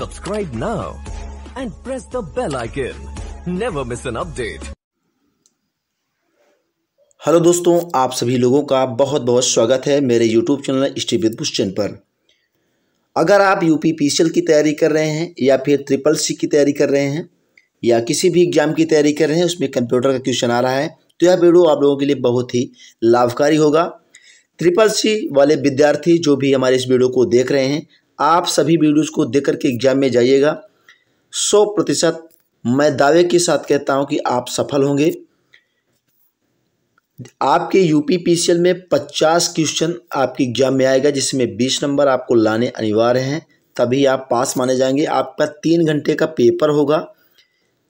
Subscribe now and press the bell icon. Never miss an update. Hello दोस्तों आप सभी लोगों का बहुत बहुत स्वागत है मेरे YouTube channel study with question पर अगर आप यू पी की तैयारी कर रहे हैं या फिर ट्रिपल सी की तैयारी कर रहे हैं या किसी भी एग्जाम की तैयारी कर रहे हैं उसमें कंप्यूटर का क्वेश्चन आ रहा है तो यह वीडियो आप लोगों के लिए बहुत ही लाभकारी होगा ट्रिपल सी वाले विद्यार्थी जो भी हमारे इस वीडियो को देख रहे हैं आप सभी वीडियोज़ को देख करके एग्जाम में जाइएगा सौ प्रतिशत मैं दावे के साथ कहता हूँ कि आप सफल होंगे आपके यूपी एल में 50 क्वेश्चन आपके एग्जाम में आएगा जिसमें 20 नंबर आपको लाने अनिवार्य हैं तभी आप पास माने जाएंगे आपका तीन घंटे का पेपर होगा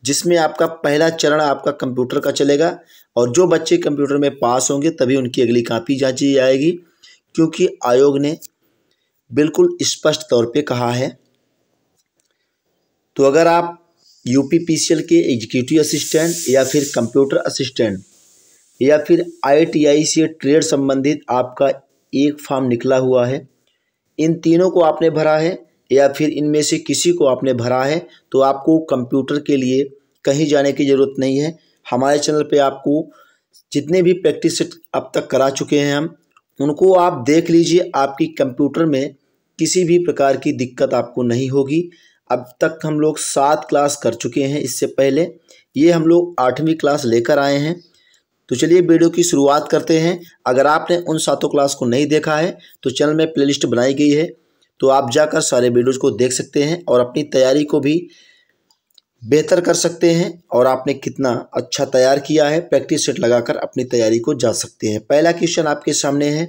जिसमें आपका पहला चरण आपका कंप्यूटर का चलेगा और जो बच्चे कंप्यूटर में पास होंगे तभी उनकी अगली कापी जांची जाएगी क्योंकि आयोग ने बिल्कुल स्पष्ट तौर पे कहा है तो अगर आप U P P C L के एग्जीक्यूटिव असिस्टेंट या फिर कंप्यूटर असिस्टेंट या फिर आई टी आई से ट्रेड संबंधित आपका एक फॉर्म निकला हुआ है इन तीनों को आपने भरा है या फिर इनमें से किसी को आपने भरा है तो आपको कंप्यूटर के लिए कहीं जाने की ज़रूरत नहीं है हमारे चैनल पे आपको जितने भी प्रैक्टिस अब तक करा चुके हैं हम उनको आप देख लीजिए आपकी कंप्यूटर में किसी भी प्रकार की दिक्कत आपको नहीं होगी अब तक हम लोग सात क्लास कर चुके हैं इससे पहले ये हम लोग आठवीं क्लास लेकर आए हैं तो चलिए वीडियो की शुरुआत करते हैं अगर आपने उन सातों क्लास को नहीं देखा है तो चैनल में प्लेलिस्ट बनाई गई है तो आप जाकर सारे वीडियोज़ को देख सकते हैं और अपनी तैयारी को भी बेहतर कर सकते हैं और आपने कितना अच्छा तैयार किया है प्रैक्टिस सेट लगाकर अपनी तैयारी को जा सकते हैं पहला क्वेश्चन आपके सामने है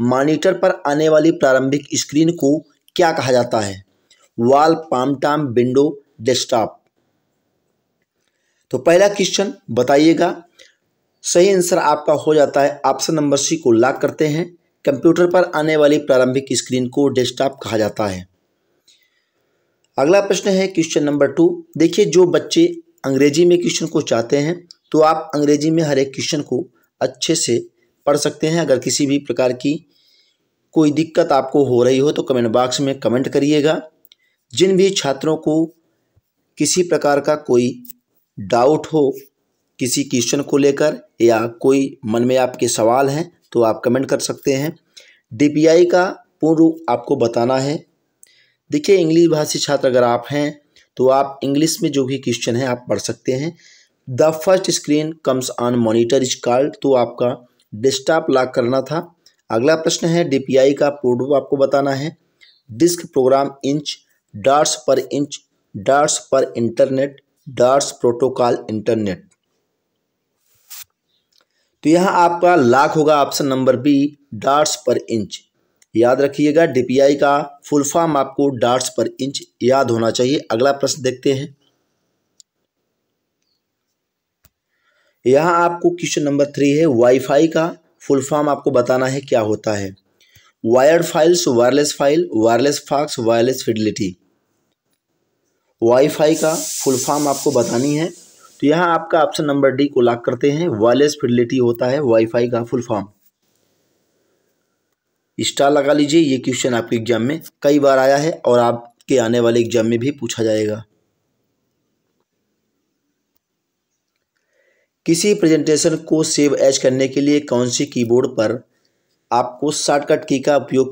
मॉनिटर पर आने वाली प्रारंभिक स्क्रीन को क्या कहा जाता है वाल पामटाम विंडो डेस्कटॉप तो पहला क्वेश्चन बताइएगा सही आंसर आपका हो जाता है ऑप्शन नंबर सी को लॉक करते हैं कंप्यूटर पर आने वाली प्रारंभिक स्क्रीन को डेस्कटॉप कहा जाता है अगला प्रश्न है क्वेश्चन नंबर टू देखिए जो बच्चे अंग्रेजी में क्वेश्चन को चाहते हैं तो आप अंग्रेजी में हर एक क्वेश्चन को अच्छे से पढ़ सकते हैं अगर किसी भी प्रकार की कोई दिक्कत आपको हो रही हो तो कमेंट बॉक्स में कमेंट करिएगा जिन भी छात्रों को किसी प्रकार का कोई डाउट हो किसी क्वेश्चन को लेकर या कोई मन में आपके सवाल हैं तो आप कमेंट कर सकते हैं डी का पूर्ण रूप आपको बताना है देखिए इंग्लिश भाषी छात्र अगर आप हैं तो आप इंग्लिश में जो भी क्वेश्चन है आप पढ़ सकते हैं the first screen comes on monitor is called तो आपका डेस्कटॉप लॉक करना था अगला प्रश्न है डीपीआई का पूर्व आपको बताना है डिस्क प्रोग्राम इंच डार्स पर इंच डार्स पर इंटरनेट डार्स प्रोटोकॉल इंटरनेट तो यहाँ आपका लाख होगा ऑप्शन नंबर बी डार्स पर इंच याद रखिएगा डीपीआई का फुल फॉर्म आपको डार्स पर इंच याद होना चाहिए अगला प्रश्न देखते हैं यहाँ आपको क्वेश्चन नंबर थ्री है वाईफाई का फुल फॉर्म आपको बताना है क्या होता है wired files wireless file wireless fox wireless fidelity WiFi का फुल फॉर्म आपको बतानी है तो यहाँ आपका ऑप्शन नंबर डी को लॉक करते हैं वायरलेस फिडिलिटी होता है वाईफाई का फुल फॉर्म स्टार लगा लीजिए ये क्वेश्चन आपके एग्जाम में कई बार आया है और आपके आने वाले एग्जाम में भी पूछा जाएगा किसी प्रेजेंटेशन को सेव एज करने के लिए कौन सी कीबोर्ड पर आपको शॉर्टकट की का उपयोग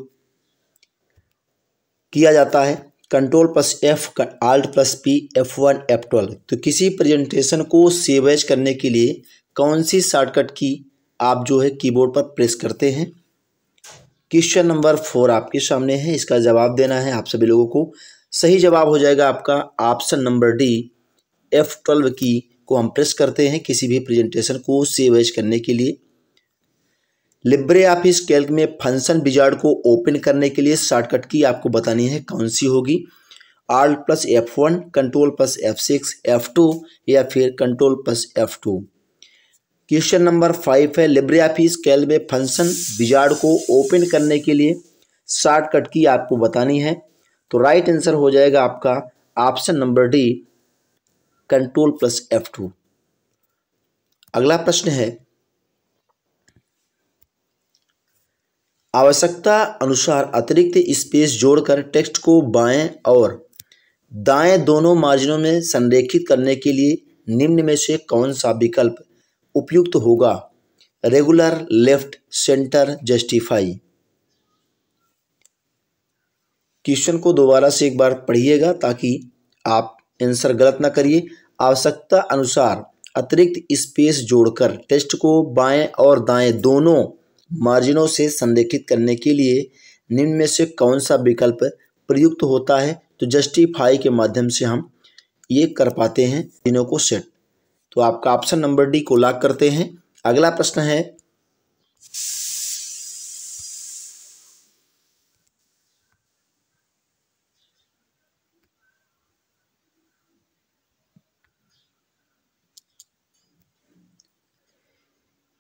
किया जाता है control plus F alt plus P F one F twelve तो किसी प्रेजेंटेशन को सेव एज करने के लिए कौन सी शॉर्टकट की आप जो है कीबोर्ड पर प्रेस करते हैं क्वेश्चन नंबर फोर आपके सामने है इसका जवाब देना है आप सभी लोगों को सही जवाब हो जाएगा आपका option number D F twelve key को हम प्रेस करते हैं किसी भी प्रेजेंटेशन को सेव एज करने के लिए लिब्रे ऑफिस कैल्क में फंक्शन बिजार्ड को ओपन करने के लिए शॉर्टकट की आपको बतानी है कौन सी होगी alt plus F one control plus F six F two या फिर control plus F two question number five है लिब्रे ऑफिस कैल में फंक्शन बिजार्ड को ओपन करने के लिए शॉर्टकट की आपको बतानी है तो राइट आंसर हो जाएगा आपका option number D control plus F two अगला प्रश्न है आवश्यकता अनुसार अतिरिक्त स्पेस जोड़कर टेक्स्ट को बाएं और दाएं दोनों मार्जिनों में संरेखित करने के लिए निम्न में से कौन सा विकल्प उपयुक्त होगा regular left centre justify question को दोबारा से एक बार पढ़िएगा ताकि आप आंसर गलत ना करिए आवश्यकता अनुसार अतिरिक्त स्पेस जोड़कर टेस्ट को बाएं और दाएं दोनों मार्जिनों से संरेखित करने के लिए निम्न में से कौन सा विकल्प प्रयुक्त होता है तो जस्टिफाई के माध्यम से हम ये कर पाते हैं तीनों को सेट तो आपका ऑप्शन नंबर डी को लॉक करते हैं अगला प्रश्न है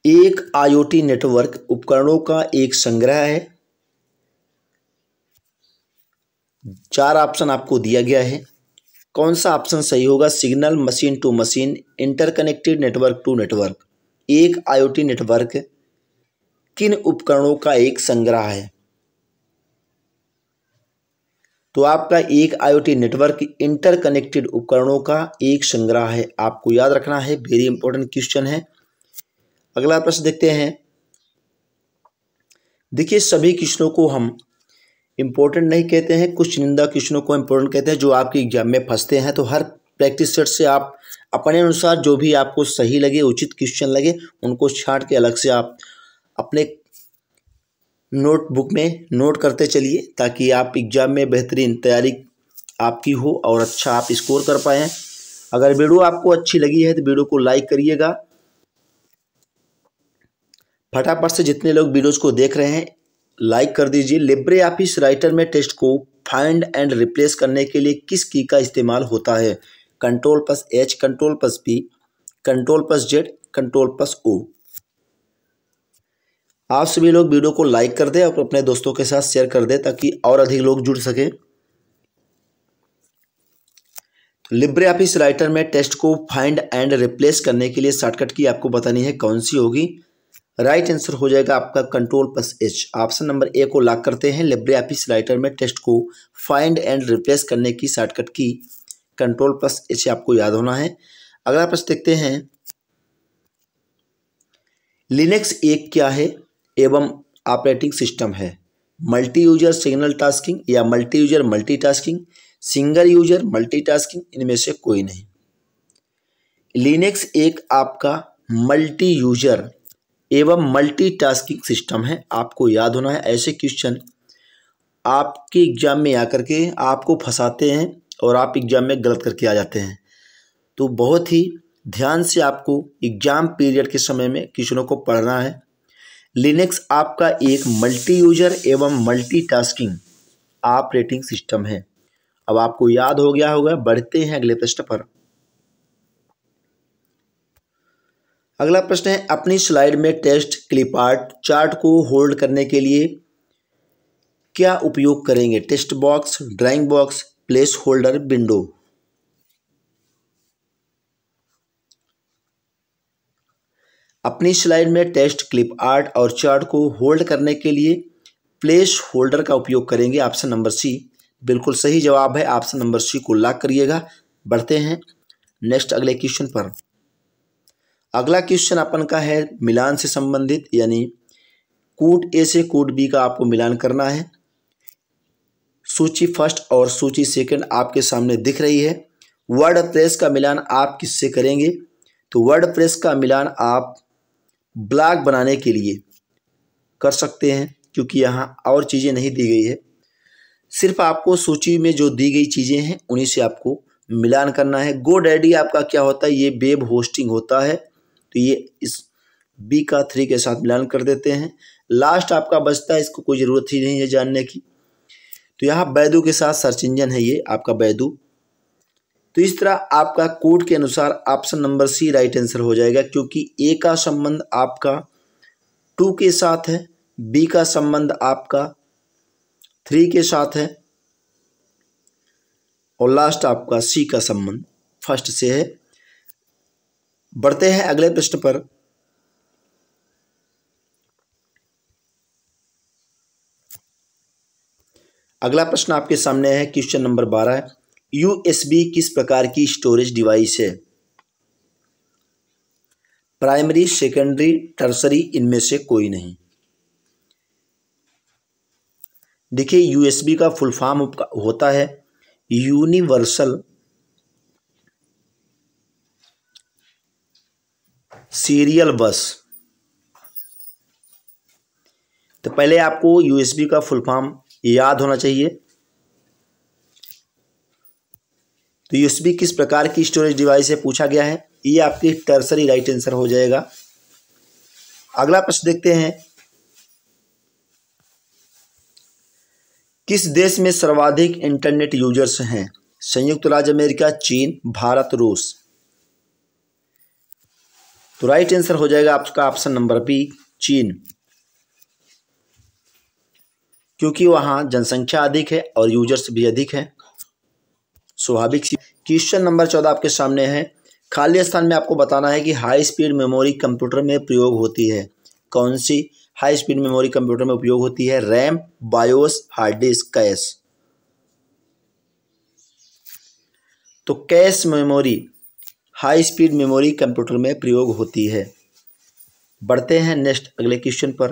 एक आईओटी नेटवर्क उपकरणों का एक संग्रह है चार ऑप्शन आपको दिया गया है कौन सा ऑप्शन सही होगा signal machine to machine interconnected network to network एक आईओटी नेटवर्क किन उपकरणों का एक संग्रह है तो आपका एक आईओटी नेटवर्क इंटरकनेक्टेड उपकरणों का एक संग्रह है आपको याद रखना है वेरी इंपॉर्टेंट क्वेश्चन है अगला प्रश्न देखते हैं देखिए सभी क्वेश्चनों को हम इम्पोर्टेंट नहीं कहते हैं कुछ चुनिंदा क्वेश्चनों को इम्पोर्टेंट कहते हैं जो आपके एग्जाम में फंसते हैं तो हर प्रैक्टिस सेट से आप अपने अनुसार जो भी आपको सही लगे उचित क्वेश्चन लगे उनको छाट के अलग से आप अपने नोटबुक में नोट करते चलिए ताकि आप एग्ज़ाम में बेहतरीन तैयारी आपकी हो और अच्छा आप स्कोर कर पाएँ अगर वीडियो आपको अच्छी लगी है तो वीडियो को लाइक करिएगा फटाफट से जितने लोग वीडियोज़ को देख रहे हैं लाइक कर दीजिए लिब्रे ऑफिस राइटर में टेस्ट को फाइंड एंड रिप्लेस करने के लिए किस की का इस्तेमाल होता है control plus H control plus P control plus Z control plus O आप सभी लोग वीडियो को लाइक कर दें और अपने दोस्तों के साथ शेयर कर दें ताकि और अधिक लोग जुड़ सकें लिब्रे ऑफिस राइटर में टेस्ट को फाइंड एंड रिप्लेस करने के लिए शॉर्टकट की आपको बतानी है कौन सी होगी राइट आंसर हो जाएगा आपका control plus H option number A को लॉक करते हैं लिब्रे ऑफिस राइटर में टेस्ट को फाइंड एंड रिप्लेस करने की शॉर्टकट की कंट्रोल प्लस एच आपको याद होना है अगला प्रश्न देखते हैं लिनक्स एक क्या है एवं ऑपरेटिंग सिस्टम है मल्टी यूजर सिग्नल टास्किंग या multi user multi tasking single user multi tasking इनमें से कोई नहीं लिनक्स एक आपका मल्टी यूजर एवं मल्टीटास्किंग सिस्टम है आपको याद होना है ऐसे क्वेश्चन आपके एग्ज़ाम में आकर के आपको फंसाते हैं और आप एग्ज़ाम में गलत करके आ जाते हैं तो बहुत ही ध्यान से आपको एग्ज़ाम पीरियड के समय में क्वेश्चनों को पढ़ना है लिनक्स आपका एक मल्टी यूजर एवं मल्टीटास्किंग ऑपरेटिंग सिस्टम है अब आपको याद हो गया होगा बढ़ते हैं अगले प्रश्न पर अगला प्रश्न है अपनी स्लाइड में टेस्ट क्लिप आर्ट चार्ट को होल्ड करने के लिए क्या उपयोग करेंगे text box drawing box place holder window अपनी स्लाइड में टेस्ट क्लिप आर्ट और चार्ट को होल्ड करने के लिए प्लेस होल्डर का उपयोग करेंगे ऑप्शन नंबर सी बिल्कुल सही जवाब है ऑप्शन नंबर सी को लॉक करिएगा बढ़ते हैं नेक्स्ट अगले क्वेश्चन पर अगला क्वेश्चन अपन का है मिलान से संबंधित यानी कूट ए से कूट बी का आपको मिलान करना है सूची फर्स्ट और सूची सेकंड आपके सामने दिख रही है वर्ड प्रेस का मिलान आप किससे करेंगे तो वर्ड प्रेस का मिलान आप ब्लॉग बनाने के लिए कर सकते हैं क्योंकि यहाँ और चीज़ें नहीं दी गई है सिर्फ आपको सूची में जो दी गई चीज़ें हैं उन्हीं से आपको मिलान करना है गो डैडी आपका क्या होता है ये वेब होस्टिंग होता है तो ये इस बी का थ्री के साथ मिलान कर देते हैं लास्ट आपका बचता है इसको कोई ज़रूरत ही नहीं है जानने की तो यहाँ बैदू के साथ सर्च इंजन है ये आपका बैदू तो इस तरह आपका कोड के अनुसार option number C right answer हो जाएगा क्योंकि ए का संबंध आपका टू के साथ है बी का संबंध आपका थ्री के साथ है और लास्ट आपका सी का संबंध फर्स्ट से है बढ़ते हैं अगले पृष्ठ पर अगला प्रश्न आपके सामने है क्वेश्चन नंबर बारह यूएसबी किस प्रकार की स्टोरेज डिवाइस है प्राइमरी सेकेंडरी टर्सरी इनमें से कोई नहीं देखिए यूएसबी का फुल फॉर्म होता है यूनिवर्सल सीरियल बस तो पहले आपको यूएसबी का फुल फॉर्म याद होना चाहिए तो यूएसबी किस प्रकार की स्टोरेज डिवाइस है पूछा गया है ये आपकी टर्सरी राइट आंसर हो जाएगा अगला प्रश्न देखते हैं किस देश में सर्वाधिक इंटरनेट यूजर्स हैं संयुक्त राज्य अमेरिका चीन भारत रूस तो राइट आंसर हो जाएगा आपका ऑप्शन नंबर बी चीन क्योंकि वहां जनसंख्या अधिक है और यूजर्स भी अधिक है स्वाभाविक क्वेश्चन नंबर चौदह आपके सामने है खाली स्थान में आपको बताना है कि हाई स्पीड मेमोरी कंप्यूटर में प्रयोग होती है कौन सी हाई स्पीड मेमोरी कंप्यूटर में उपयोग होती है RAM BIOS hard disk cache तो cache memory high speed memory computer में प्रयोग होती है बढ़ते हैं नेक्स्ट अगले क्वेश्चन पर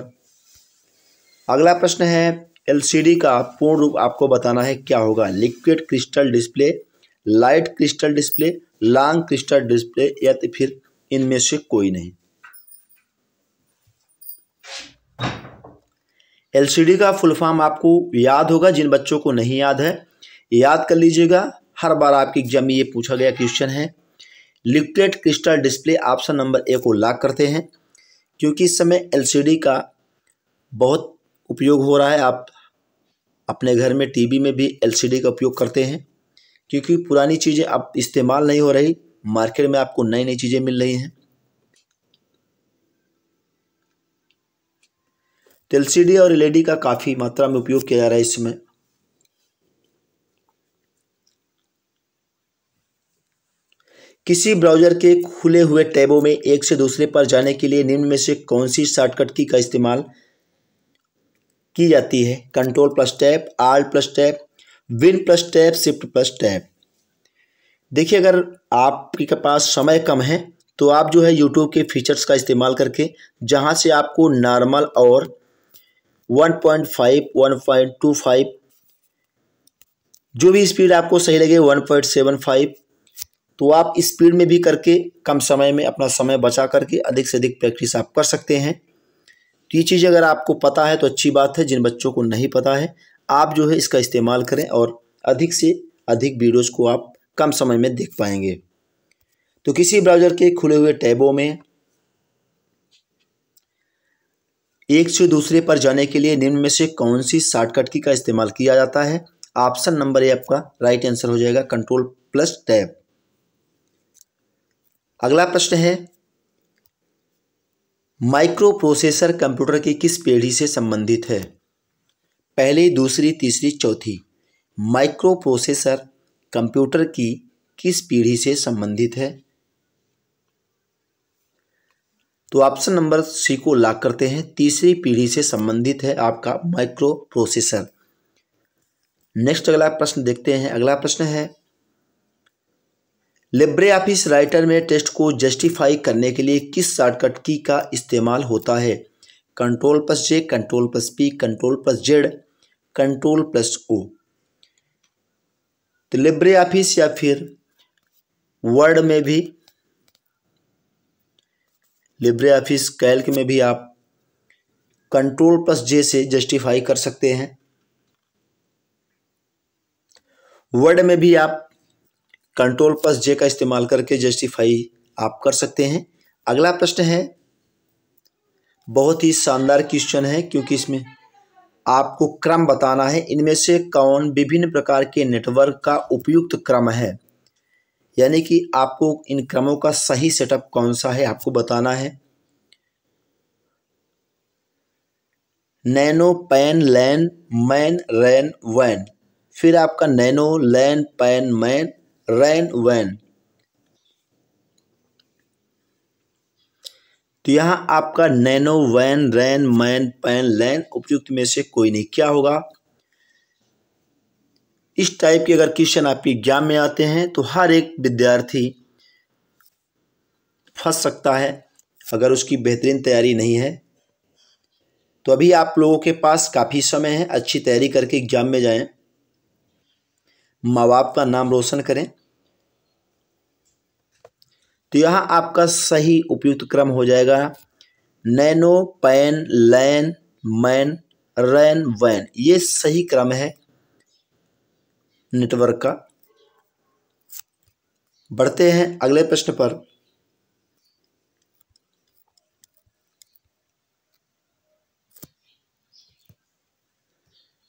अगला प्रश्न है एलसीडी का पूर्ण रूप आपको बताना है क्या होगा liquid crystal display light crystal display long crystal display या तो फिर इनमें से कोई नहीं एलसीडी का फुल फॉर्म आपको याद होगा जिन बच्चों को नहीं याद है याद कर लीजिएगा हर बार आपके एग्जाम में ये पूछा गया क्वेश्चन है liquid crystal display option number A को लॉक करते हैं क्योंकि इस समय एलसीडी का बहुत उपयोग हो रहा है आप अपने घर में टीवी में भी एलसीडी का उपयोग करते हैं क्योंकि पुरानी चीज़ें अब इस्तेमाल नहीं हो रही मार्केट में आपको नई नई चीज़ें मिल रही हैं तो एल और एल का काफ़ी मात्रा में उपयोग किया जा रहा है इसमें किसी ब्राउज़र के खुले हुए टैबों में एक से दूसरे पर जाने के लिए निम्न में से कौन सी शॉर्टकट की का इस्तेमाल की जाती है control plus tab alt plus tab win plus tab shift plus tab देखिए अगर आपके पास समय कम है तो आप जो है यूट्यूब के फीचर्स का इस्तेमाल करके जहाँ से आपको नॉर्मल और 1.5 1.25 जो भी स्पीड आपको सही लगे 1.75 तो आप स्पीड में भी करके कम समय में अपना समय बचा करके अधिक से अधिक प्रैक्टिस आप कर सकते हैं तो ये चीज़ अगर आपको पता है तो अच्छी बात है जिन बच्चों को नहीं पता है आप जो है इसका इस्तेमाल करें और अधिक से अधिक वीडियोज़ को आप कम समय में देख पाएंगे तो किसी ब्राउज़र के खुले हुए टैबों में एक से दूसरे पर जाने के लिए निम्न में से कौन सी शॉर्टकट की का इस्तेमाल किया जाता है ऑप्शन नंबर ए आपका राइट आंसर हो जाएगा कंट्रोल प्लस टैब अगला प्रश्न है माइक्रोप्रोसेसर कंप्यूटर की किस पीढ़ी से संबंधित है पहली दूसरी तीसरी चौथी माइक्रोप्रोसेसर कंप्यूटर की किस पीढ़ी से संबंधित है तो ऑप्शन नंबर सी को लाक करते हैं तीसरी पीढ़ी से संबंधित है आपका माइक्रो प्रोसेसर नेक्स्ट अगला प्रश्न देखते हैं अगला प्रश्न है लिब्रे ऑफिस राइटर में टेस्ट को जस्टिफाई करने के लिए किस शॉर्टकट की का इस्तेमाल होता है control plus J control plus P control plus Z control plus O तो लिब्रे ऑफिस या फिर वर्ड में भी लिब्रे ऑफिस कैल्क में भी आप कंट्रोल प्लस जे से जस्टिफाई कर सकते हैं वर्ड में भी आप कंट्रोल प्लस जे का इस्तेमाल करके जस्टिफाई आप कर सकते हैं अगला प्रश्न है बहुत ही शानदार क्वेश्चन है क्योंकि इसमें आपको क्रम बताना है इनमें से कौन विभिन्न प्रकार के नेटवर्क का उपयुक्त क्रम है यानी कि आपको इन क्रमों का सही सेटअप कौन सा है आपको बताना है nano PAN LAN MAN RAN वैन फिर आपका nano LAN PAN MAN RAN वैन तो यहां आपका नैनो वैन रैन मैन पैन लैन उपयुक्त में से कोई नहीं क्या होगा इस टाइप के अगर क्वेश्चन आपके एग्जाम में आते हैं तो हर एक विद्यार्थी फंस सकता है अगर उसकी बेहतरीन तैयारी नहीं है तो अभी आप लोगों के पास काफ़ी समय है अच्छी तैयारी करके एग्जाम में जाएं माँ बाप का नाम रोशन करें तो यहाँ आपका सही उपयुक्त क्रम हो जाएगा nano PAN LAN MAN RAN वैन ये सही क्रम है नेटवर्क का बढ़ते हैं अगले प्रश्न पर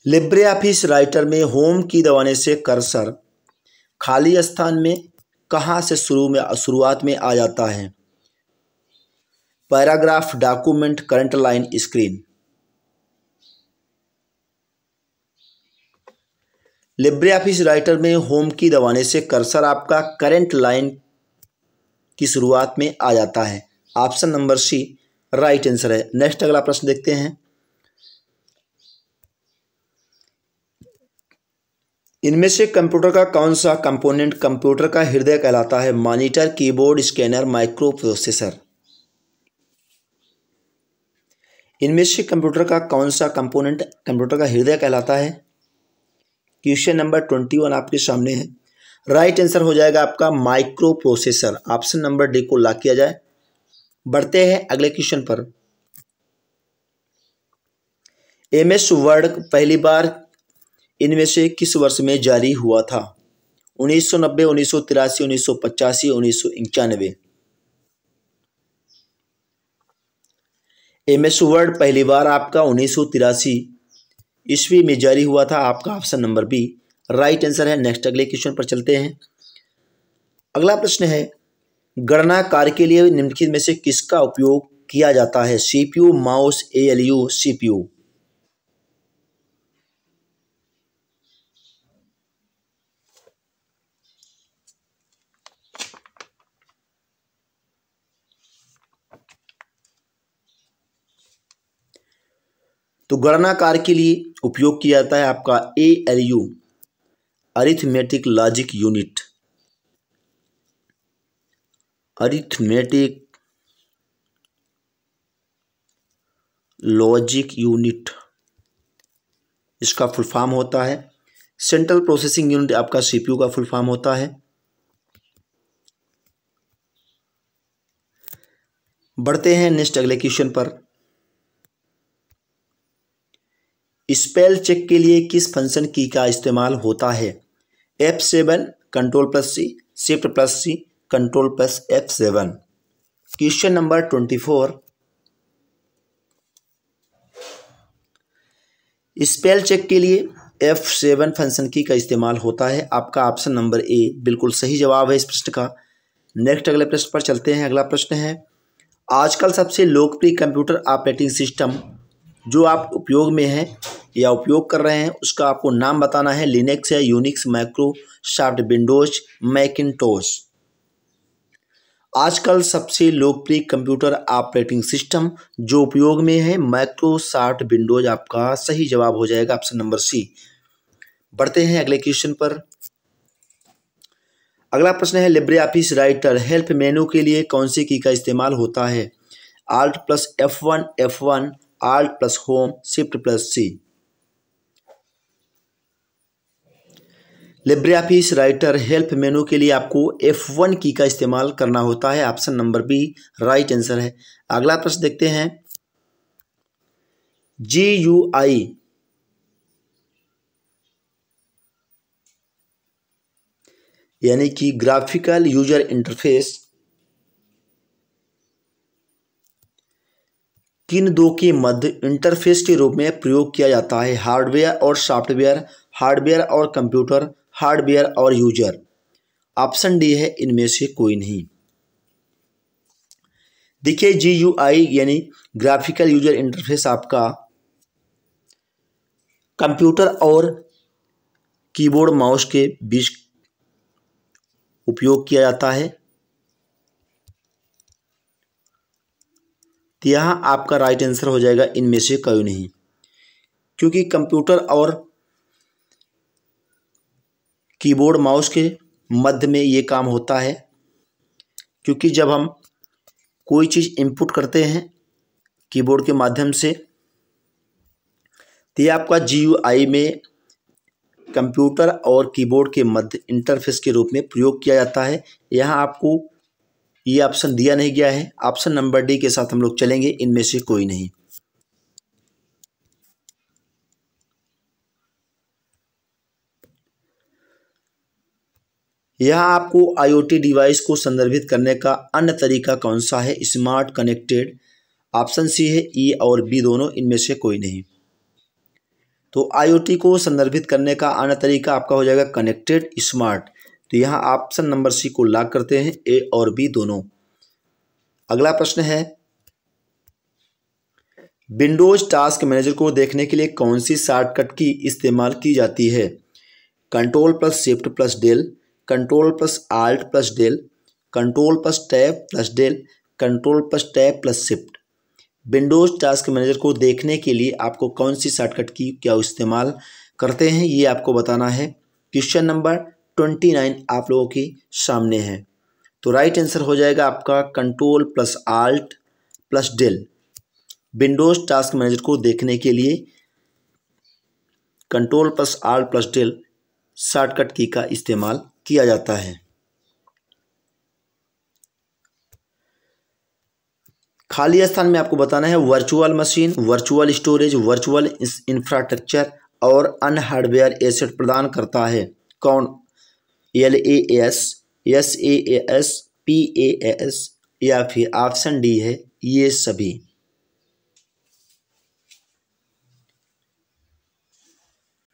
लिब्रे ऑफिस राइटर में होम की दबाने से कर्सर खाली स्थान में कहाँ से शुरू में शुरुआत में आ जाता है paragraph document current line screen Libre office writer में होम की दबाने से कर्सर आपका करंट लाइन की शुरुआत में आ जाता है option number C right answer है नेक्स्ट अगला प्रश्न देखते हैं इनमें से कंप्यूटर का कौन सा कंपोनेंट कंप्यूटर का हृदय कहलाता है monitor keyboard scanner microprocessor इनमें से कंप्यूटर का कौन सा कंपोनेंट कंप्यूटर का हृदय कहलाता है क्वेश्चन नंबर ट्वेंटी वन आपके सामने है राइट right आंसर हो जाएगा आपका microprocessor option number D को लॉक किया जाए बढ़ते हैं अगले क्वेश्चन पर एम एस वर्ड पहली बार इनमें से किस वर्ष में जारी हुआ था 1990, सौ नब्बे उन्नीस सौ इक्यानवे वर्ड पहली बार आपका उन्नीस सौ तिरासी ईस्वी में जारी हुआ था आपका option number B right answer है नेक्स्ट अगले क्वेश्चन पर चलते हैं अगला प्रश्न है गणना कार्य के लिए निम्नलिखित में से किसका उपयोग किया जाता है सीपीयू माउस एएलयू सीपीयू तो गणनाकार के लिए उपयोग किया जाता है आपका A L U arithmetic logic unit arithmetic logic unit इसका फुल फॉर्म होता है सेंट्रल प्रोसेसिंग यूनिट आपका सीपीयू का फुल फॉर्म होता है बढ़ते हैं नेक्स्ट अगले क्वेश्चन पर स्पेल चेक के लिए किस फंक्शन की का इस्तेमाल होता है F seven control plus C shift plus C control plus F seven question number twenty four spell check के लिए एफ सेवन फंक्शन की का इस्तेमाल होता है आपका ऑप्शन नंबर ए बिल्कुल सही जवाब है इस प्रश्न का नेक्स्ट अगले प्रश्न पर चलते हैं अगला प्रश्न है आजकल सबसे लोकप्रिय कंप्यूटर ऑपरेटिंग सिस्टम जो आप उपयोग में हैं या उपयोग कर रहे हैं उसका आपको नाम बताना है लिनक्स या यूनिक्स माइक्रोसॉफ्ट विंडोज मैकिनटोश आजकल सबसे लोकप्रिय कंप्यूटर ऑपरेटिंग सिस्टम जो उपयोग में है माइक्रोसॉफ्ट विंडोज आपका सही जवाब हो जाएगा ऑप्शन नंबर सी बढ़ते हैं अगले क्वेश्चन पर अगला प्रश्न है Libre office Writer help menu के लिए कौन सी की का इस्तेमाल होता है alt plus F one F one alt plus home shift plus C Libre office Writer help menu के लिए आपको एफ वन की का इस्तेमाल करना होता है option number B right answer है अगला प्रश्न देखते हैं जी यू आई यानी कि ग्राफिकल यूजर इंटरफेस किन दो के मध्य इंटरफेस के रूप में प्रयोग किया जाता है हार्डवेयर और सॉफ्टवेयर हार्डवेयर और कंप्यूटर हार्डवेयर और यूजर ऑप्शन डी है इनमें से कोई नहीं देखिए जी यू आई यानी ग्राफिकल यूजर इंटरफेस आपका कंप्यूटर और कीबोर्ड माउस के बीच उपयोग किया जाता है तो यहाँ आपका राइट आंसर हो जाएगा इनमें से कोई नहीं क्योंकि कंप्यूटर और कीबोर्ड माउस के मध्य में ये काम होता है क्योंकि जब हम कोई चीज़ इनपुट करते हैं कीबोर्ड के माध्यम से तो ये आपका जी में कंप्यूटर और कीबोर्ड के मध्य इंटरफेस के रूप में प्रयोग किया जाता है यहाँ आपको ये ऑप्शन दिया नहीं गया है ऑप्शन नंबर डी के साथ हम लोग चलेंगे इनमें से कोई नहीं यहाँ आपको आईओटी डिवाइस को संदर्भित करने का अन्य तरीका कौन सा है स्मार्ट कनेक्टेड ऑप्शन सी है ई e और बी दोनों इनमें से कोई नहीं तो आईओटी को संदर्भित करने का अन्य तरीका आपका हो जाएगा कनेक्टेड स्मार्ट तो यहाँ ऑप्शन नंबर सी को लाग करते हैं ए और बी दोनों अगला प्रश्न है विंडोज टास्क मैनेजर को देखने के लिए कौन सी शॉर्टकट की इस्तेमाल की जाती है control plus shift plus del control plus alt plus del control plus tab plus del control plus tab plus shift windows task manager को देखने के लिए आपको कौन सी शॉर्टकट की क्या इस्तेमाल करते हैं ये आपको बताना है क्वेश्चन नंबर ट्वेंटी नाइन आप लोगों के सामने है तो राइट आंसर हो जाएगा आपका control plus alt plus del windows task manager को देखने के लिए control plus alt plus del shortcut की का इस्तेमाल किया जाता है खाली स्थान में आपको बताना है virtual machine virtual storage virtual infrastructure और अन हार्डवेयर एसेट प्रदान करता है कौन L A S S A S P A S या फिर ऑप्शन डी है ये सभी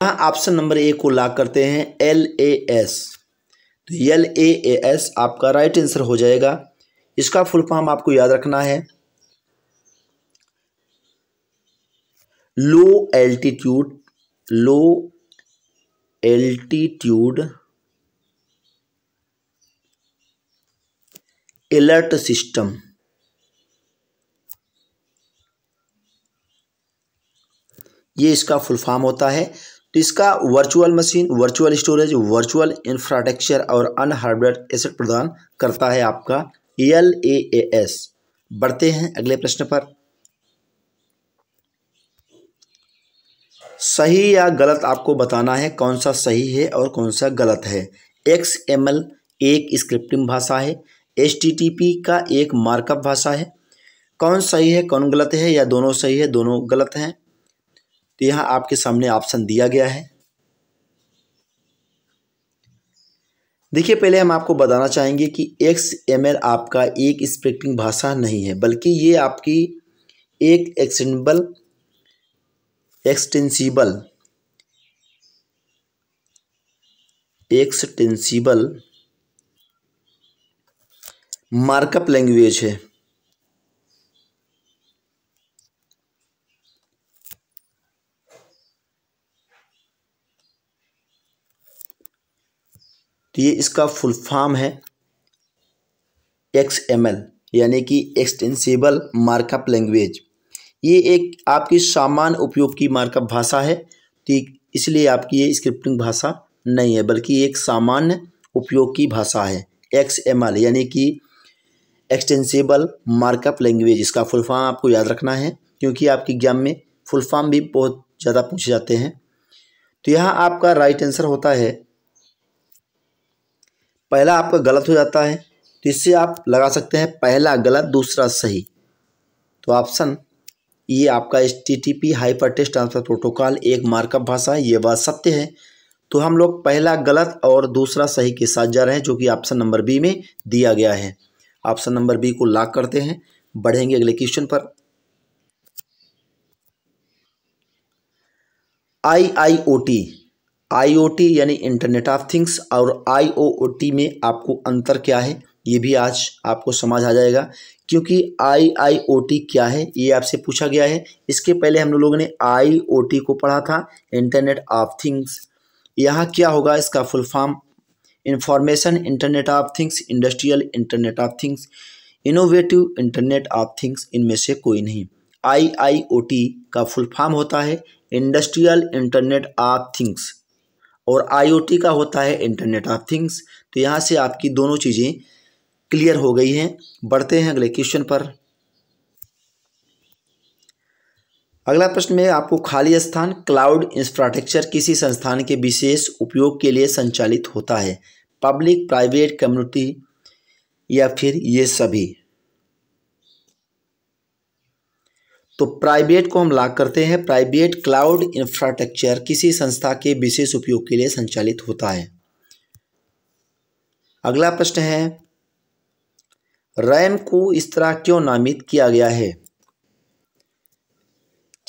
ऑप्शन नंबर ए को लाक करते हैं एल ए एस तो एल ए एस आपका राइट आंसर हो जाएगा इसका फुल फॉर्म आपको याद रखना है low altitude low altitude alert system ये इसका फुल फॉर्म होता है तो इसका virtual machine virtual storage virtual infrastructure और अन एसेट प्रदान करता है आपका एल ए ए एस बढ़ते हैं अगले प्रश्न पर सही या गलत आपको बताना है कौन सा सही है और कौन सा गलत है एक्स एम एल एक स्क्रिप्टिंग भाषा है एच का एक मार्कअप भाषा है कौन सही है कौन गलत है या दोनों सही है दोनों गलत हैं तो यहाँ आपके सामने ऑप्शन दिया गया है देखिए पहले हम आपको बताना चाहेंगे कि एक्स एम आपका एक स्पेक्टिंग भाषा नहीं है बल्कि ये आपकी एक एक्सटेंबल एक्सटेंसीबल एक्सटेंसीबल मार्कअप लैंग्वेज है तो ये इसका फुल फॉर्म है एक्स एम एल यानी कि एक्सटेंसिबल मार्कअप लैंग्वेज ये एक आपकी सामान्य उपयोग की मार्कअप भाषा है तो इसलिए आपकी ये स्क्रिप्टिंग भाषा नहीं है बल्कि एक सामान्य उपयोग की भाषा है एक्स एम एल यानी कि एक्सटेंसिबल मार्कअप लैंग्वेज इसका फुल फॉर्म आपको याद रखना है क्योंकि आपके एग्जाम में फुल फॉर्म भी बहुत ज़्यादा पूछे जाते हैं तो यहाँ आपका राइट आंसर होता है पहला आपका गलत हो जाता है तो इससे आप लगा सकते हैं पहला गलत दूसरा सही तो ऑप्शन ये e आपका S T T P hyper test transfer protocol एक मार्कअप भाषा है ये बात सत्य है तो हम लोग पहला गलत और दूसरा सही के साथ जा रहे हैं जो कि ऑप्शन नंबर बी में दिया गया है ऑप्शन नंबर बी को लॉक करते हैं बढ़ेंगे अगले क्वेश्चन पर I I O T I O T यानी इंटरनेट ऑफ थिंग्स और आई ओ ओ टी में आपको अंतर क्या है ये भी आज आपको समझ आ जाएगा क्योंकि आई आई ओ टी क्या है ये आपसे पूछा गया है इसके पहले हम लोगों ने आई ओ टी को पढ़ा था इंटरनेट ऑफ थिंग्स यहाँ क्या होगा इसका full form information internet of things industrial internet of things innovative internet of things इनमें से कोई नहीं आई का फुल फॉर्म होता है इंडस्ट्रियल इंटरनेट ऑफ थिंग्स और आई का होता है इंटरनेट ऑफ थिंग्स तो यहाँ से आपकी दोनों चीज़ें क्लियर हो गई हैं बढ़ते हैं अगले क्वेश्चन पर अगला प्रश्न में आपको खाली स्थान क्लाउड इंफ्रास्ट्रक्चर किसी संस्थान के विशेष उपयोग के लिए संचालित होता है पब्लिक प्राइवेट कम्युनिटी या फिर ये सभी तो प्राइवेट को हम लाग करते हैं प्राइवेट क्लाउड इंफ्रास्ट्रक्चर किसी संस्था के विशेष उपयोग के लिए संचालित होता है अगला प्रश्न है रैम को इस तरह क्यों नामित किया गया है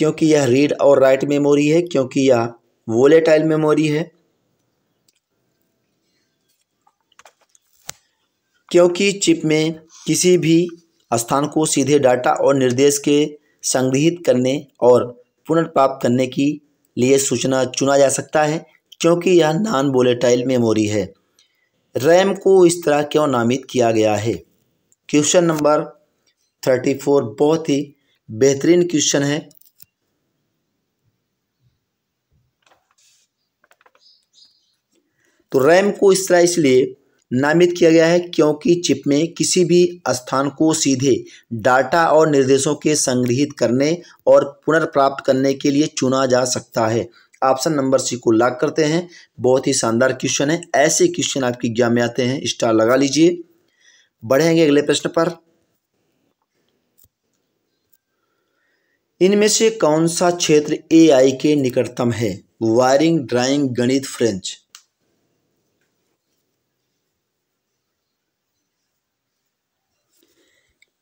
क्योंकि यह रीड और राइट मेमोरी है क्योंकि यह वोलेटाइल मेमोरी है क्योंकि चिप में किसी भी स्थान को सीधे डाटा और निर्देश के संग्रहित करने और पुनर्प्राप्त करने की लिए सूचना चुना जा सकता है क्योंकि यह नॉन वोलेटाइल मेमोरी है रैम को इस तरह क्यों नामित किया गया है क्वेश्चन नंबर थर्टी फोर बहुत ही बेहतरीन क्वेश्चन है तो रैम को इस तरह इसलिए नामित किया गया है क्योंकि चिप में किसी भी स्थान को सीधे डाटा और निर्देशों के संग्रहित करने और पुनर्प्राप्त करने के लिए चुना जा सकता है ऑप्शन नंबर सी को लॉक करते हैं बहुत ही शानदार क्वेश्चन है ऐसे क्वेश्चन आपके एग्जाम में आते हैं स्टार लगा लीजिए बढ़ेंगे अगले प्रश्न पर इनमें से कौन सा क्षेत्र एआई के निकटतम है वायरिंग ड्राइंग गणित फ्रेंच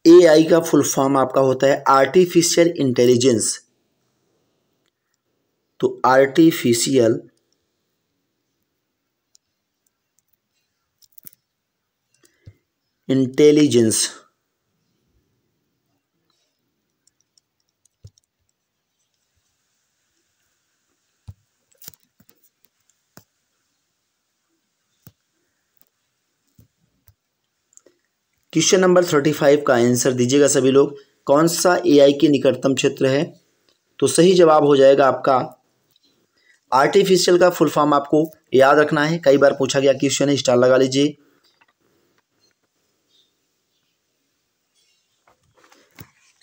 एआई का फुल फॉर्म आपका होता है आर्टिफिशियल इंटेलिजेंस तो artificial intelligence question number thirty five का आंसर दीजिएगा सभी लोग कौन सा एआई के निकटतम क्षेत्र है तो सही जवाब हो जाएगा आपका आर्टिफिशियल का फुल फॉर्म आपको याद रखना है कई बार पूछा गया क्वेश्चन है स्टार लगा लीजिए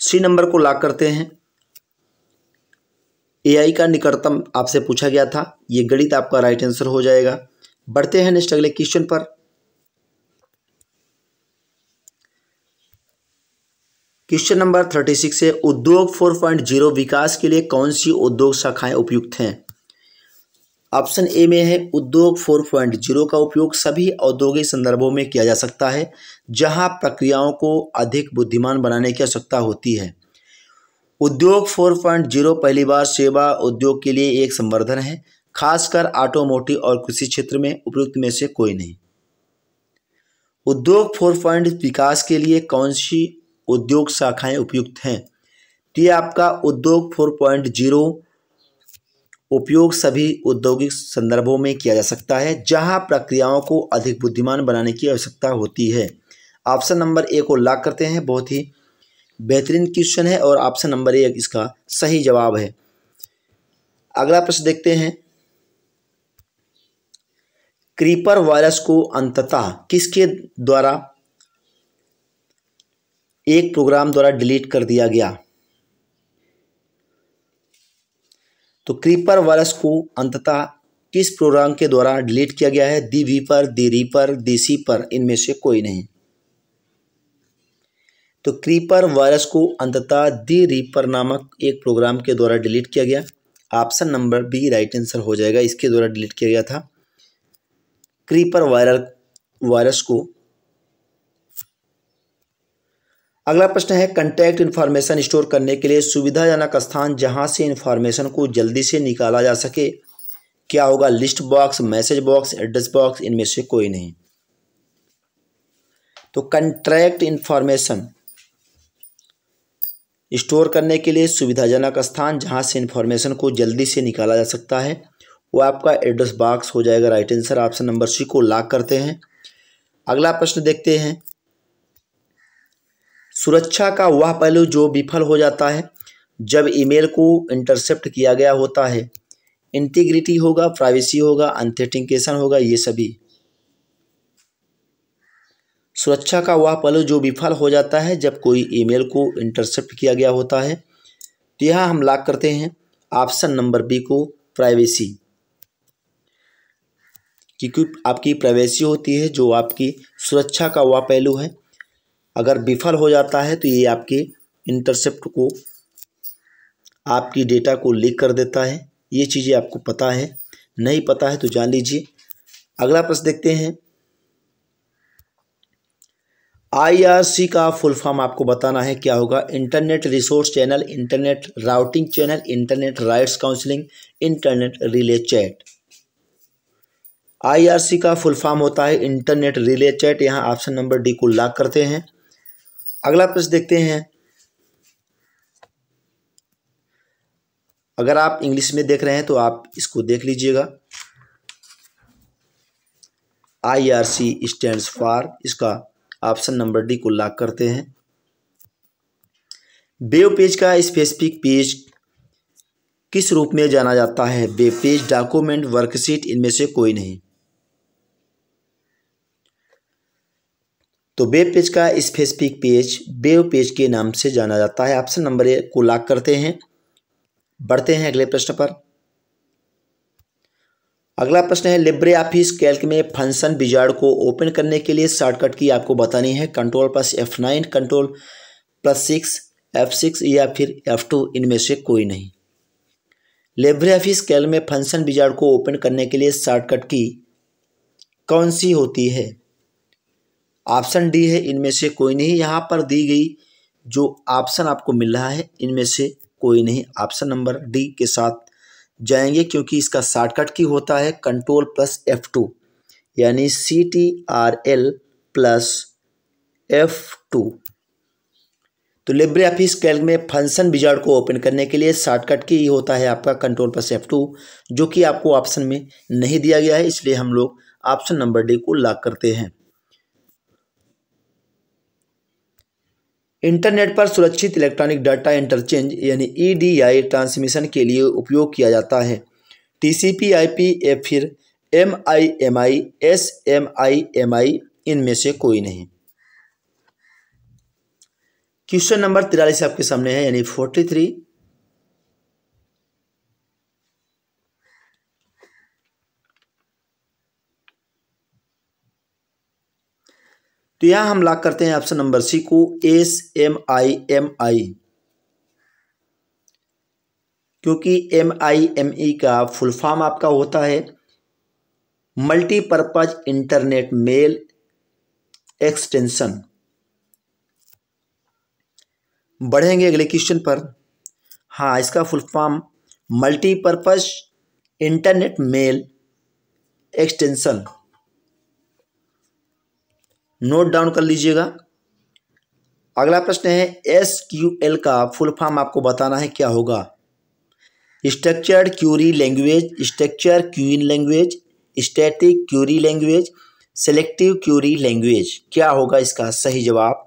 सी नंबर को लॉक करते हैं एआई का निकटतम आपसे पूछा गया था ये गणित आपका राइट आंसर हो जाएगा बढ़ते हैं नेक्स्ट अगले क्वेश्चन पर क्वेश्चन नंबर थर्टी सिक्स है उद्योग फोर पॉइंट जीरो विकास के लिए कौन सी उद्योग शाखाएं उपयुक्त हैं ऑप्शन ए में है उद्योग फोर पॉइंट जीरो का उपयोग सभी औद्योगिक संदर्भों में किया जा सकता है जहां प्रक्रियाओं को अधिक बुद्धिमान बनाने की आवश्यकता होती है उद्योग फोर पॉइंट जीरो पहली बार सेवा उद्योग के लिए एक संवर्धन है खासकर ऑटोमोटिव और कृषि क्षेत्र में उपयुक्त में से कोई नहीं उद्योग फोर पॉइंट विकास के लिए कौन सी उद्योग शाखाएं उपयुक्त हैं तो ये आपका उद्योग फोर पॉइंट जीरो उपयोग सभी औद्योगिक संदर्भों में किया जा सकता है जहां प्रक्रियाओं को अधिक बुद्धिमान बनाने की आवश्यकता होती है ऑप्शन नंबर ए को लॉक करते हैं बहुत ही बेहतरीन क्वेश्चन है और ऑप्शन नंबर ए इसका सही जवाब है अगला प्रश्न देखते हैं क्रीपर वायरस को अंततः किसके द्वारा एक प्रोग्राम द्वारा डिलीट कर दिया गया तो क्रीपर वायरस को अंततः किस प्रोग्राम के द्वारा डिलीट किया गया है दी वीपर दी रीपर दी सीपर इनमें से कोई नहीं तो क्रीपर वायरस को अंततः दी रीपर नामक एक प्रोग्राम के द्वारा डिलीट किया गया option number B right answer हो जाएगा इसके द्वारा डिलीट किया गया था क्रीपर वायरल वायरस को अगला प्रश्न है कंटैक्ट इन्फॉर्मेशन स्टोर करने के लिए सुविधाजनक स्थान जहां से इन्फॉर्मेशन को जल्दी से निकाला जा सके क्या होगा list box message box address box इनमें से कोई नहीं तो कंट्रैक्ट इन्फॉर्मेशन स्टोर करने के लिए सुविधाजनक स्थान जहां से इन्फॉर्मेशन को जल्दी से निकाला जा सकता है वो आपका एड्रेस बॉक्स हो जाएगा right answer option number C को लॉक करते हैं अगला प्रश्न देखते हैं सुरक्षा का वह पहलू जो विफल हो जाता है जब ईमेल को इंटरसेप्ट किया गया होता है इंटीग्रिटी होगा प्राइवेसी होगा अंथेटिकेशन होगा ये सभी सुरक्षा का वह पहलू जो विफल हो जाता है जब कोई ईमेल को इंटरसेप्ट किया गया होता है तो यहाँ हम लाक करते हैं ऑप्शन नंबर बी को प्राइवेसी क्योंकि आपकी प्राइवेसी होती है जो आपकी सुरक्षा का वह पहलू है अगर विफल हो जाता है तो ये आपके इंटरसेप्ट को आपकी डेटा को लीक कर देता है ये चीज़ें आपको पता है नहीं पता है तो जान लीजिए अगला प्रश्न देखते हैं आईआरसी का फुल फॉर्म आपको बताना है क्या होगा internet resource channel internet routing channel internet rights counseling internet relay chat IRC का फुल फॉर्म होता है इंटरनेट रिले चैट यहाँ ऑप्शन नंबर डी को लॉक करते हैं अगला प्रश्न देखते हैं अगर आप इंग्लिश में देख रहे हैं तो आप इसको देख लीजिएगा I R C stand for इसका ऑप्शन नंबर डी को लॉक करते हैं बेव पेज का स्पेसिफिक पेज किस रूप में जाना जाता है बेव पेज डॉक्यूमेंट वर्कशीट इनमें से कोई नहीं तो वेब पेज का स्पेसिफिक पेज वेब पेज के नाम से जाना जाता है ऑप्शन नंबर ए को लॉक करते हैं बढ़ते हैं अगले प्रश्न पर अगला प्रश्न है लिब्रे ऑफिस कैल्क में फंक्शन बिजाड़ को ओपन करने के लिए शॉर्टकट की आपको बतानी है control plus F nine control plus six F six या फिर एफ टू इनमें से कोई नहीं लेब्रे ऑफिस कैल्क में फंक्शन बिजाड़ को ओपन करने के लिए शॉर्टकट की कौन सी होती है ऑप्शन डी है इनमें से कोई नहीं यहाँ पर दी गई जो ऑप्शन आपको मिल रहा है इनमें से कोई नहीं ऑप्शन नंबर डी के साथ जाएंगे क्योंकि इसका शॉर्टकट की होता है कंट्रोल प्लस एफ टू यानी C T R L plus F two तो लिब्रे ऑफिस कैल्क में फंक्शन विजार्ड को ओपन करने के लिए शॉर्टकट की ही होता है आपका कंट्रोल प्लस एफ टू जो कि आपको ऑप्शन में नहीं दिया गया है इसलिए हम लोग ऑप्शन नंबर डी को लॉक करते हैं इंटरनेट पर सुरक्षित इलेक्ट्रॉनिक डाटा इंटरचेंज यानी ईडीआई e ट्रांसमिशन के लिए उपयोग किया जाता है टीसीपी आईपी या फिर M I M I S M I M I इनमें से कोई नहीं क्वेश्चन नंबर तिरालीस आपके सामने है यानी फोर्टी थ्री तो यहाँ हम लॉक करते हैं ऑप्शन नंबर सी को S M I M I क्योंकि एम आई एम ई का फुल फॉर्म आपका होता है मल्टीपर्पज इंटरनेट मेल एक्सटेंशन बढ़ेंगे अगले क्वेश्चन पर हाँ इसका full form multipurpose internet mail extension note down कर लीजिएगा अगला प्रश्न है एस क्यू एल का फुल फॉर्म आपको बताना है क्या होगा structured query language structure queen language static query language selective query language क्या होगा इसका सही जवाब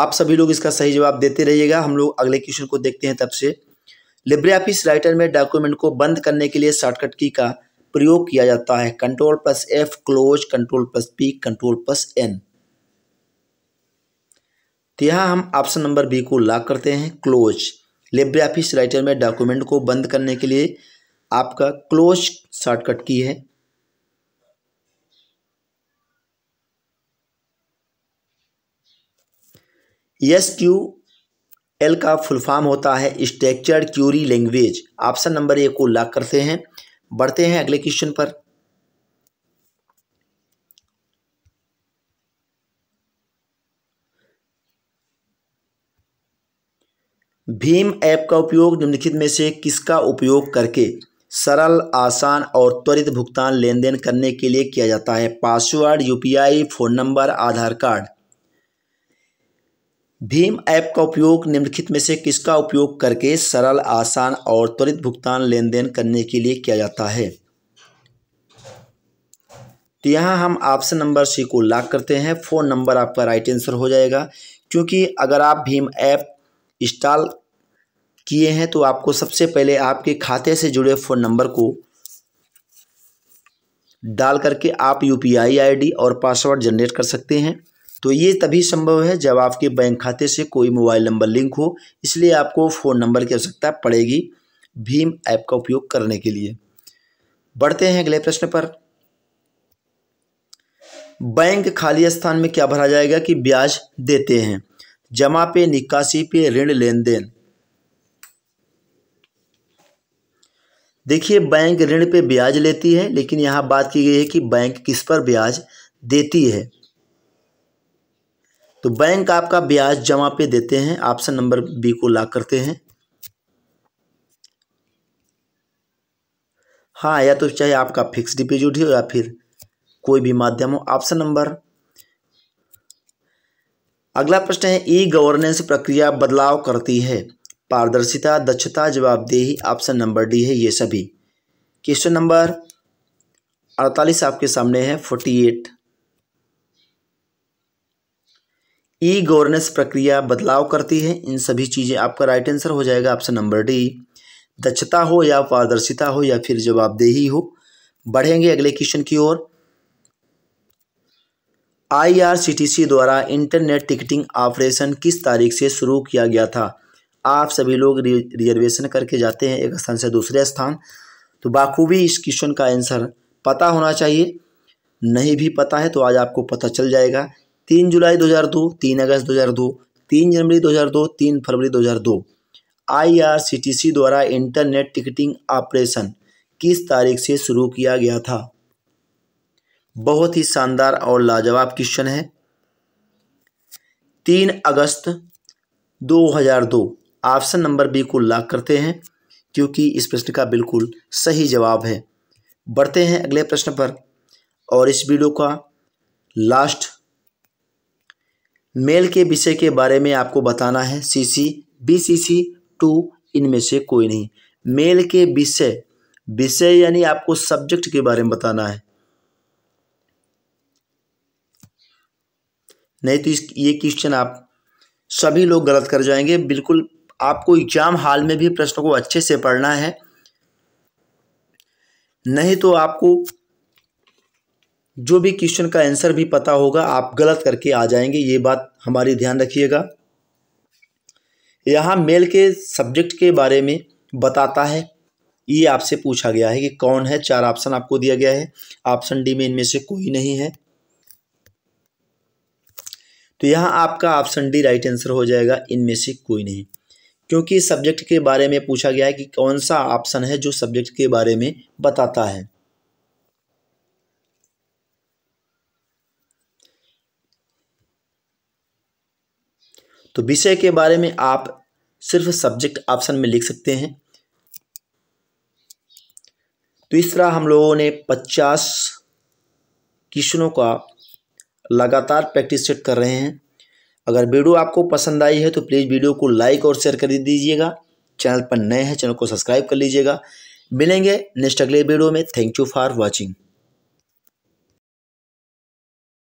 आप सभी लोग इसका सही जवाब देते रहिएगा हम लोग अगले क्वेश्चन को देखते हैं तब से लिब्रे ऑफिस राइटर में डॉक्यूमेंट को बंद करने के लिए शॉर्टकट की का प्रयोग किया जाता है control plus F close control plus P control plus N तो यहाँ हम ऑप्शन नंबर बी को लॉक करते हैं क्लोज लेब्रे ऑफिस राइटर में डॉक्यूमेंट को बंद करने के लिए आपका क्लोज शॉर्टकट की है यस क्यू एल का फुल फॉर्म होता है structured query language option number A को लॉक करते हैं बढ़ते हैं अगले क्वेश्चन पर भीम ऐप का उपयोग निम्नलिखित में से किसका उपयोग करके सरल आसान और त्वरित भुगतान लेन देन करने के लिए किया जाता है password UPI phone number Aadhaar card भीम ऐप का उपयोग निम्नलिखित में से किसका उपयोग करके सरल आसान और त्वरित भुगतान लेन देन करने के लिए किया जाता है तो यहाँ हम ऑप्शन नंबर सी को लॉक करते हैं फ़ोन नंबर आपका राइट आंसर हो जाएगा क्योंकि अगर आप भीम ऐप इंस्टॉल किए हैं तो आपको सबसे पहले आपके खाते से जुड़े फ़ोन नंबर को डाल करके आप U P I I D और पासवर्ड जनरेट कर सकते हैं तो ये तभी संभव है जब आपके बैंक खाते से कोई मोबाइल नंबर लिंक हो इसलिए आपको फ़ोन नंबर की आवश्यकता पड़ेगी भीम ऐप का उपयोग करने के लिए बढ़ते हैं अगले प्रश्न पर बैंक खाली स्थान में क्या भरा जाएगा कि ब्याज देते हैं जमा पे निकासी पे ऋण लेन देन देखिए बैंक ऋण पे ब्याज लेती है लेकिन यहां बात की गई है कि बैंक किस पर ब्याज देती है तो बैंक आपका ब्याज जमा पे देते हैं ऑप्शन नंबर बी को ला करते हैं हाँ या तो चाहे आपका फिक्स डिपोजिट हो या फिर कोई भी माध्यम हो ऑप्शन नंबर अगला प्रश्न है ई गवर्नेंस प्रक्रिया बदलाव करती है पारदर्शिता दक्षता जवाबदेही ऑप्शन नंबर डी है ये सभी क्वेश्चन नंबर अड़तालीस आपके सामने है फोर्टी एट ई गवर्नेंस प्रक्रिया बदलाव करती है इन सभी चीज़ें आपका राइट आंसर हो जाएगा ऑप्शन नंबर डी दक्षता हो या पारदर्शिता हो या फिर जवाबदेही हो बढ़ेंगे अगले क्वेश्चन की ओर आईआरसीटीसी द्वारा इंटरनेट टिकटिंग ऑपरेशन किस तारीख से शुरू किया गया था आप सभी लोग रिजर्वेशन करके जाते हैं एक स्थान से दूसरे स्थान तो बाखूबी इस क्वेश्चन का आंसर पता होना चाहिए नहीं भी पता है तो आज आपको पता चल जाएगा तीन जुलाई 2002, तीन अगस्त 2002, तीन जनवरी 2002, तीन फरवरी 2002। आईआरसीटीसी द्वारा इंटरनेट टिकटिंग ऑपरेशन किस तारीख से शुरू किया गया था बहुत ही शानदार और लाजवाब क्वेश्चन है तीन अगस्त 2002 ऑप्शन नंबर बी को लॉक करते हैं क्योंकि इस प्रश्न का बिल्कुल सही जवाब है बढ़ते हैं अगले प्रश्न पर और इस वीडियो का लास्ट मेल के विषय के बारे में आपको बताना है सी C B C C to इनमें से कोई नहीं मेल के विषय विषय यानी आपको सब्जेक्ट के बारे में बताना है नहीं तो इस ये क्वेश्चन आप सभी लोग गलत कर जाएंगे बिल्कुल आपको एग्जाम हाल में भी प्रश्न को अच्छे से पढ़ना है नहीं तो आपको जो भी क्वेश्चन का आंसर भी पता होगा आप गलत करके आ जाएंगे ये बात हमारी ध्यान रखिएगा यहाँ मेल के सब्जेक्ट के बारे में बताता है ये आपसे पूछा गया है कि कौन है चार ऑप्शन आपको दिया गया है ऑप्शन डी में इनमें से कोई नहीं है तो यहाँ आपका ऑप्शन डी राइट आंसर हो जाएगा इनमें से कोई नहीं क्योंकि सब्जेक्ट के बारे में पूछा गया है कि कौन सा ऑप्शन है जो सब्जेक्ट के बारे में बताता है तो विषय के बारे में आप सिर्फ सब्जेक्ट ऑप्शन में लिख सकते हैं तो इस तरह हम लोगों ने पचास क्वेश्चनों का लगातार प्रैक्टिस सेट कर रहे हैं अगर वीडियो आपको पसंद आई है तो प्लीज़ वीडियो को लाइक और शेयर कर दीजिएगा चैनल पर नए हैं चैनल को सब्सक्राइब कर लीजिएगा मिलेंगे नेक्स्ट अगले वीडियो में थैंक यू फॉर वॉचिंग